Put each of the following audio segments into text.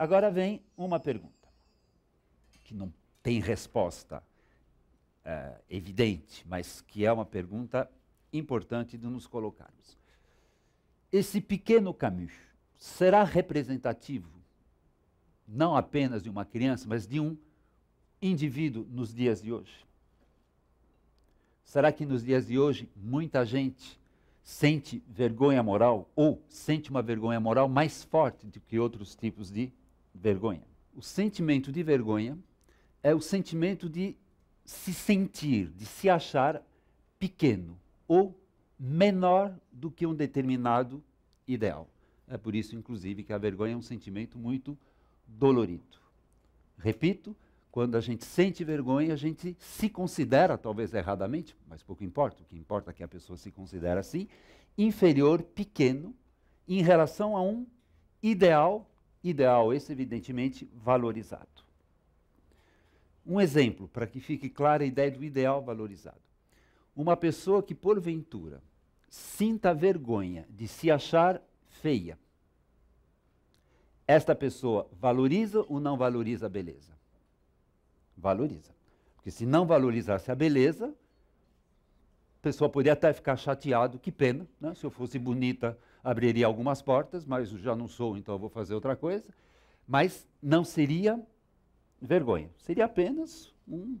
Agora vem uma pergunta, que não tem resposta é, evidente, mas que é uma pergunta importante de nos colocarmos. Esse pequeno Camus será representativo não apenas de uma criança, mas de um indivíduo nos dias de hoje? Será que nos dias de hoje muita gente sente vergonha moral ou sente uma vergonha moral mais forte do que outros tipos de vergonha. O sentimento de vergonha é o sentimento de se sentir, de se achar pequeno ou menor do que um determinado ideal. É por isso, inclusive, que a vergonha é um sentimento muito dolorido. Repito, quando a gente sente vergonha, a gente se considera, talvez erradamente, mas pouco importa, o que importa é que a pessoa se considera assim, inferior, pequeno, em relação a um ideal ideal esse evidentemente valorizado. Um exemplo para que fique clara a ideia do ideal valorizado. Uma pessoa que porventura sinta vergonha de se achar feia. Esta pessoa valoriza ou não valoriza a beleza? Valoriza. Porque se não valorizasse a beleza, a pessoa poderia até ficar chateado, que pena, né? se eu fosse bonita abriria algumas portas, mas eu já não sou, então eu vou fazer outra coisa. Mas não seria vergonha, seria apenas um,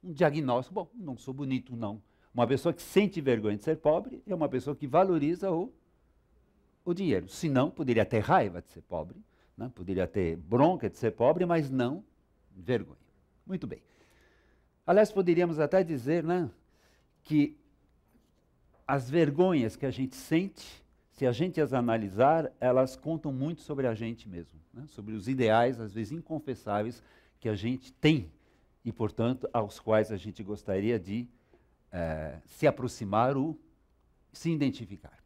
um diagnóstico. Bom, não sou bonito, não. Uma pessoa que sente vergonha de ser pobre é uma pessoa que valoriza o, o dinheiro. Se não, poderia ter raiva de ser pobre, né? poderia ter bronca de ser pobre, mas não vergonha. Muito bem. Aliás, poderíamos até dizer né, que as vergonhas que a gente sente, se a gente as analisar, elas contam muito sobre a gente mesmo, né? sobre os ideais, às vezes inconfessáveis, que a gente tem e, portanto, aos quais a gente gostaria de eh, se aproximar ou se identificar.